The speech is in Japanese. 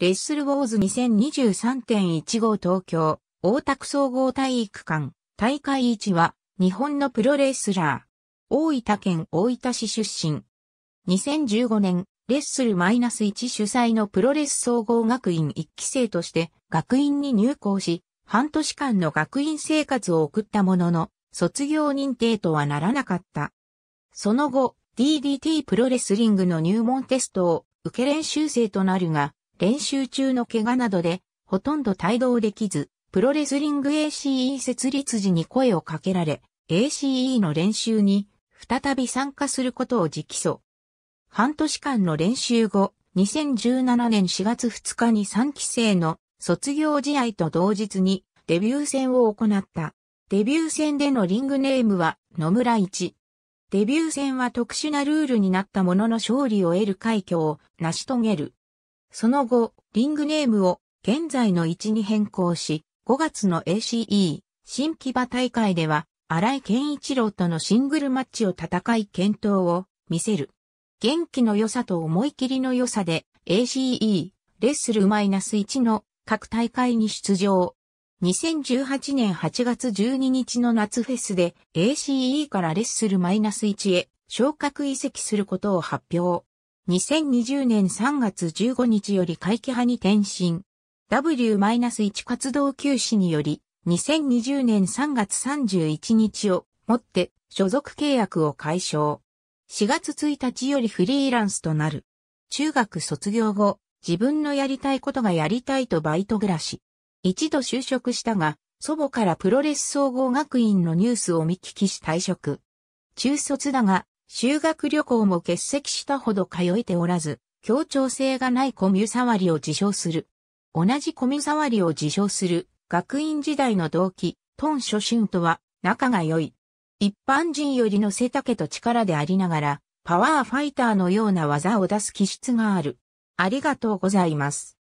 レッスルウォーズ2023.15東京、大田区総合体育館、大会1は、日本のプロレスラー。大分県大分市出身。2015年、レッスル -1 主催のプロレス総合学院1期生として、学院に入校し、半年間の学院生活を送ったものの、卒業認定とはならなかった。その後、DDT プロレスリングの入門テストを受け練習生となるが、練習中の怪我などで、ほとんど帯同できず、プロレスリング ACE 設立時に声をかけられ、ACE の練習に再び参加することを直訴。半年間の練習後、2017年4月2日に3期生の卒業試合と同日にデビュー戦を行った。デビュー戦でのリングネームは野村一。デビュー戦は特殊なルールになったものの勝利を得る快挙を成し遂げる。その後、リングネームを現在の位置に変更し、5月の ACE 新木場大会では、荒井健一郎とのシングルマッチを戦い検討を見せる。元気の良さと思い切りの良さで ACE レッスルマイナス1の各大会に出場。2018年8月12日の夏フェスで ACE からレッスルマイナス1へ昇格移籍することを発表。2020年3月15日より会期派に転身。W-1 活動休止により、2020年3月31日をもって所属契約を解消。4月1日よりフリーランスとなる。中学卒業後、自分のやりたいことがやりたいとバイト暮らし。一度就職したが、祖母からプロレス総合学院のニュースを見聞きし退職。中卒だが、修学旅行も欠席したほど通えておらず、協調性がないコミュ障りを自称する。同じコミュ障りを自称する学院時代の同期、トン・初心とは仲が良い。一般人よりの背丈と力でありながら、パワーファイターのような技を出す気質がある。ありがとうございます。